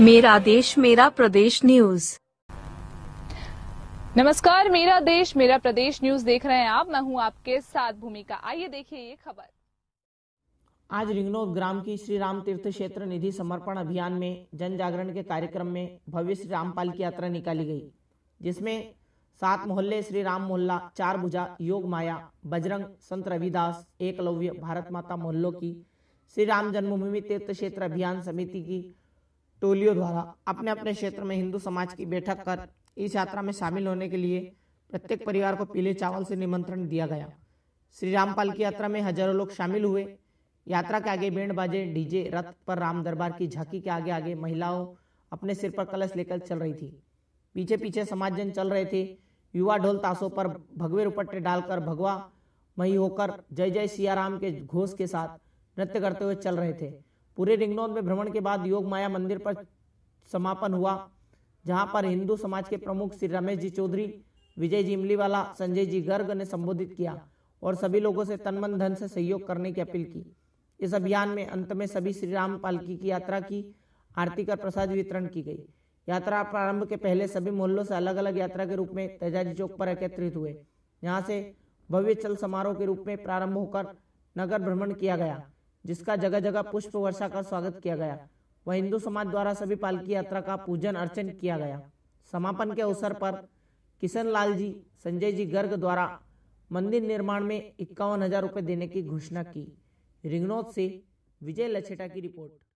मेरा देश मेरा प्रदेश न्यूज नमस्कार मेरा देश मेरा प्रदेश न्यूज देख रहे हैं आप मैं हूं आपके साथ भूमिका आइए देखिए ये खबर आज रिंगनो ग्राम की श्री राम तीर्थ क्षेत्र निधि समर्पण अभियान में जन जागरण के कार्यक्रम में भव्य श्री रामपाल की यात्रा निकाली गई जिसमें सात मोहल्ले श्री राम मोहल्ला चार भुजा योग माया बजरंग संत रविदास एकलव्य भारत माता मोहल्लों की श्री राम जन्मभूमि तीर्थ क्षेत्र अभियान समिति की टोलियों द्वारा अपने अपने क्षेत्र में हिंदू समाज की बैठक कर इस यात्रा में शामिल होने के लिए प्रत्येक परिवार को पीले चावल से निमंत्रण दिया गया श्री रामपाल की यात्रा में हजारों लोग शामिल हुए यात्रा के आगे बैंड बाजे डीजे रथ पर राम दरबार की झांकी के आगे आगे महिलाओं अपने सिर पर कलश लेकर चल रही थी पीछे पीछे समाज जन चल रहे थे युवा ढोल ताशों पर भगवे रुपट्टे डालकर भगवा मई होकर जय जय सियाराम के घोष के साथ नृत्य करते हुए चल रहे थे पूरे रिंगनौद में भ्रमण के बाद योग माया मंदिर पर समापन हुआ जहां पर हिंदू समाज के प्रमुख श्री रमेश जी चौधरी विजय जी इमलीवाला संजय जी गर्ग ने संबोधित किया और सभी लोगों से तन मन धन से सहयोग करने की अपील की इस अभियान में अंत में सभी श्री राम पालकी की यात्रा की आरती कर प्रसाद वितरण की गई यात्रा प्रारंभ के पहले सभी मोहल्लों से अलग अलग यात्रा के रूप में तेजाजी चौक पर एकत्रित हुए यहाँ से भव्य चल समारोह के रूप में प्रारंभ होकर नगर भ्रमण किया गया जिसका जगह जगह पुष्प वर्षा का स्वागत किया गया वह हिंदू समाज द्वारा सभी पालकी यात्रा का पूजन अर्चन किया गया समापन के अवसर पर किशन लाल जी संजय जी गर्ग द्वारा मंदिर निर्माण में इक्यावन हजार रुपये देने की घोषणा की रिंगनौत से विजय लछेटा की रिपोर्ट